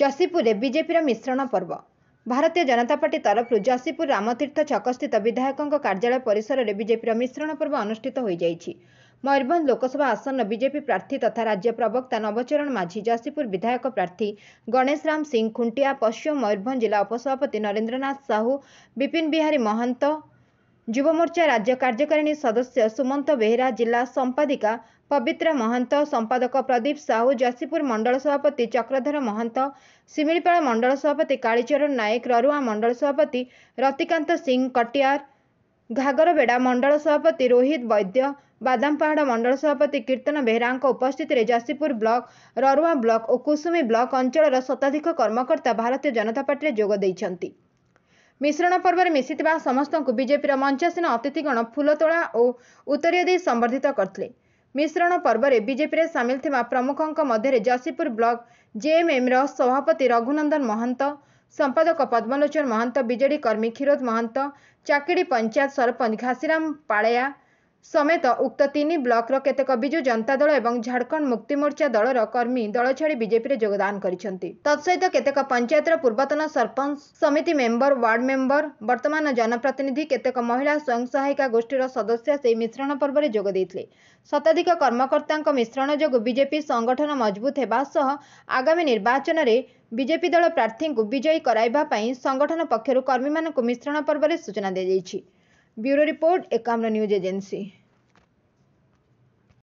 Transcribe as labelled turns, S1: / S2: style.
S1: ଯଶୀପୁରରେ ବିଜେପିର ମିଶ୍ରଣ ପର୍ବ ଭାରତୀୟ ଜନତା ପାର୍ଟି ତରଫରୁ ଯଶୀପୁର ରାମତୀର୍ଥ ଛକସ୍ଥିତ ବିଧାୟକଙ୍କ କାର୍ଯ୍ୟାଳୟ ପରିସରରେ ବିଜେପିର ମିଶ୍ରଣ ପର୍ବ ଅନୁଷ୍ଠିତ ହୋଇଯାଇଛି ମୟୂରଭଞ୍ଜ ଲୋକସଭା ଆସନର ବିଜେପି ପ୍ରାର୍ଥୀ ତଥା ରାଜ୍ୟ ପ୍ରବକ୍ତା ନବଚରଣ ମାଝୀ ଯଶୀପୁର ବିଧାୟକ ପ୍ରାର୍ଥୀ ଗଣେଶ ରାମ ସିଂ ଖୁଣ୍ଟିଆ ପଶ୍ଚିମ ମୟୂରଭଞ୍ଜ ଜିଲ୍ଲା ଉପସଭାପତି ନରେନ୍ଦ୍ରନାଥ ସାହୁ ବିପିନ ବିହାରୀ ମହାନ୍ତ ଯୁବମୋର୍ଚ୍ଚା ରାଜ୍ୟ କାର୍ଯ୍ୟକାରିଣୀ ସଦସ୍ୟ ସୁମନ୍ତ ବେହେରା ଜିଲ୍ଲା ସମ୍ପାଦିକା ପବିତ୍ର ମହାନ୍ତ ସମ୍ପାଦକ ପ୍ରଦୀପ ସାହୁ ଯଶୀପୁର ମଣ୍ଡଳ ସଭାପତି ଚକ୍ରଧର ମହାନ୍ତ ସିମିଳିପାଳ ମଣ୍ଡଳ ସଭାପତି କାଳିଚରଣ ନାୟକ ରରୁଆ ମଣ୍ଡଳ ସଭାପତି ରତିକାନ୍ତ ସିଂ କଟିଆର ଘାଗରବେଡ଼ା ମଣ୍ଡଳ ସଭାପତି ରୋହିତ ବୈଦ୍ୟ ବାଦାମପାହାଡ଼ ମଣ୍ଡଳ ସଭାପତି କୀର୍ତ୍ତନ ବେହେରାଙ୍କ ଉପସ୍ଥିତିରେ ଯଶୀପୁର ବ୍ଲକ ରରୁଆ ବ୍ଲକ ଓ କୁସୁମୀ ବ୍ଲକ ଅଞ୍ଚଳର ଶତାଧିକ କର୍ମକର୍ତ୍ତା ଭାରତୀୟ ଜନତା ପାର୍ଟିରେ ଯୋଗ ଦେଇଛନ୍ତି ମିଶ୍ରଣ ପର୍ବରେ ମିଶିଥିବା ସମସ୍ତଙ୍କୁ ବିଜେପିର ମଞ୍ଚାସୀନ ଅତିଥିଗଣ ଫୁଲତୋଳା ଓ ଉତ୍ତରୀୟ ଦେଇ ସମ୍ବର୍ଦ୍ଧିତ କରିଥିଲେ ମିଶ୍ରଣ ପର୍ବରେ ବିଜେପିରେ ସାମିଲ ଥିବା ପ୍ରମୁଖଙ୍କ ମଧ୍ୟରେ ଯଶୀପୁର ବ୍ଲକ ଜେଏମ୍ଏମ୍ର ସଭାପତି ରଘୁନନ୍ଦନ ମହାନ୍ତ ସମ୍ପାଦକ ପଦ୍ମଲୋଚନ ମହାନ୍ତ ବିଜେଡି କର୍ମୀ କ୍ଷୀରୋଦ ମହାନ୍ତ ଚାକିଡ଼ି ପଞ୍ଚାୟତ ସରପଞ୍ଚ ଘାସିରାମ ପାଳେୟା ସମେତ ଉକ୍ତ ତିନି ବ୍ଲକର କେତେକ ବିଜୁ ଜନତା ଦଳ ଏବଂ ଝାଡ଼ଖଣ୍ଡ ମୁକ୍ତିମୋର୍ଚ୍ଚା ଦଳର କର୍ମୀ ଦଳ ଛାଡ଼ି ବିଜେପିରେ ଯୋଗଦାନ କରିଛନ୍ତି ତତ୍ସହିତ କେତେକ ପଞ୍ଚାୟତର ପୂର୍ବତନ ସରପଞ୍ଚ ସମିତି ମେମ୍ବର ୱାର୍ଡ ମେମ୍ବର ବର୍ତ୍ତମାନ ଜନପ୍ରତିନିଧି କେତେକ ମହିଳା ସ୍ୱୟଂ ସହାୟିକା ଗୋଷ୍ଠୀର ସଦସ୍ୟ ସେହି ମିଶ୍ରଣ ପର୍ବରେ ଯୋଗ ଦେଇଥିଲେ ଶତାଧିକ କର୍ମକର୍ତ୍ତାଙ୍କ ମିଶ୍ରଣ ଯୋଗୁଁ ବିଜେପି ସଂଗଠନ ମଜବୁତ ହେବା ସହ ଆଗାମୀ ନିର୍ବାଚନରେ ବିଜେପି ଦଳ ପ୍ରାର୍ଥୀଙ୍କୁ ବିଜୟୀ କରାଇବା ପାଇଁ ସଂଗଠନ ପକ୍ଷରୁ କର୍ମୀମାନଙ୍କୁ ମିଶ୍ରଣ ପର୍ବରେ ସୂଚନା ଦିଆଯାଇଛି Bureau Report, a Kamra News Agency.